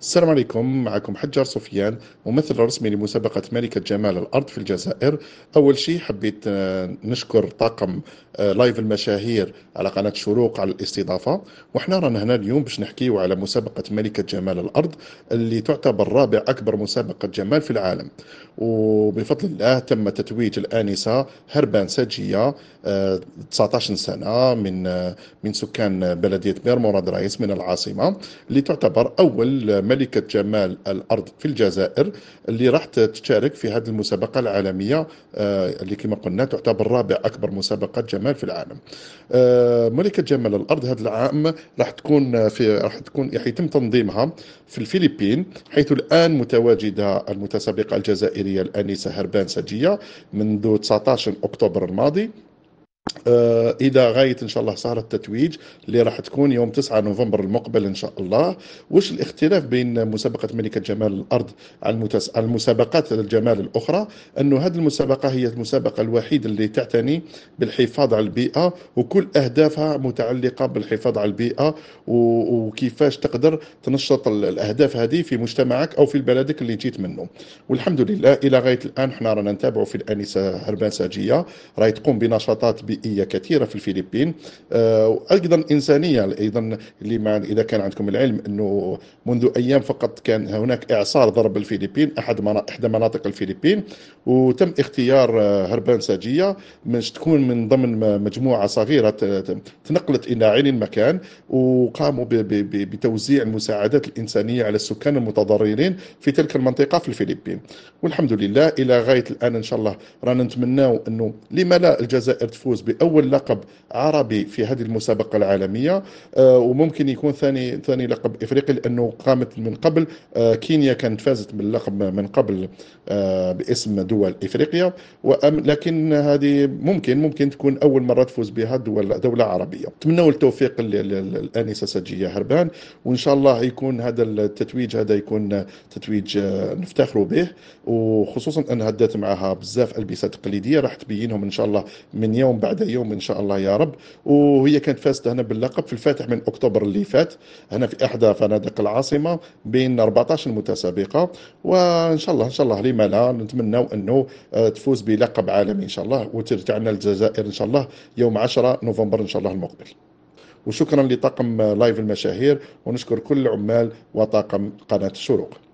السلام عليكم معكم حجار سفيان ممثل رسمي لمسابقة ملكة جمال الأرض في الجزائر أول شيء حبيت آه، نشكر طاقم آه، لايف المشاهير على قناة شروق على الاستضافة وحنا رانا هنا اليوم باش نحكيو على مسابقة ملكة جمال الأرض اللي تعتبر رابع أكبر مسابقة جمال في العالم وبفضل الله تم تتويج الآنسة هربان سجية 19 آه، سنة من من سكان بلدية بير رايس من العاصمة اللي تعتبر أول ملكة جمال الأرض في الجزائر اللي راح تشارك في هذه المسابقة العالمية آه، اللي كما قلنا تعتبر رابع أكبر مسابقة جمال في العالم آه، ملكة جمال الأرض هذا العام راح تكون في راح تكون يتم تنظيمها في الفلبين حيث الآن متواجدة المتسابقة الجزائرية الآنسة هربان سجية منذ 19 أكتوبر الماضي آه، الى غايه ان شاء الله سهره التتويج اللي راح تكون يوم 9 نوفمبر المقبل ان شاء الله وش الاختلاف بين مسابقه ملكه جمال الارض عن المسابقات الجمال الاخرى انه هذه المسابقه هي المسابقه الوحيده اللي تعتني بالحفاظ على البيئه وكل اهدافها متعلقه بالحفاظ على البيئه وكيفاش تقدر تنشط الاهداف هذه في مجتمعك او في بلدك اللي جيت منه والحمد لله الى غايه الان احنا رانا نتابعوا في الانسه هربان ساجيه راهي تقوم بنشاطات بيئيه بيئيه كثيره في الفلبين وايضا انسانيه ايضا اللي مع اذا كان عندكم العلم انه منذ ايام فقط كان هناك اعصار ضرب الفلبين احد احدى مناطق الفلبين وتم اختيار آه، هربان ساجيه من تكون من ضمن مجموعه صغيره تنقلت الى عين المكان وقاموا بتوزيع المساعدات الانسانيه على السكان المتضررين في تلك المنطقه في الفلبين والحمد لله الى غايه الان ان شاء الله رانا نتمناو انه لما لا الجزائر تفوز اول لقب عربي في هذه المسابقه العالميه آه، وممكن يكون ثاني ثاني لقب افريقي لانه قامت من قبل آه، كينيا كانت فازت باللقب من قبل آه، باسم دول افريقيا لكن هذه ممكن ممكن تكون اول مره تفوز بها دول دوله عربيه نتمنوا التوفيق للانسه سجيه هربان وان شاء الله يكون هذا التتويج هذا يكون تتويج نفتخروا به وخصوصا انها دات معها بزاف البسه تقليديه راح تبينهم ان شاء الله من يوم بعد هذا يوم ان شاء الله يا رب وهي كانت فازت هنا باللقب في الفاتح من اكتوبر اللي فات هنا في احدى فنادق العاصمه بين 14 متسابقه وان شاء الله ان شاء الله لما لا نتمنى انه آه، تفوز بلقب عالمي ان شاء الله وترجع لنا الجزائر ان شاء الله يوم 10 نوفمبر ان شاء الله المقبل وشكرا لطاقم آه، لايف المشاهير ونشكر كل العمال وطاقم قناه الشروق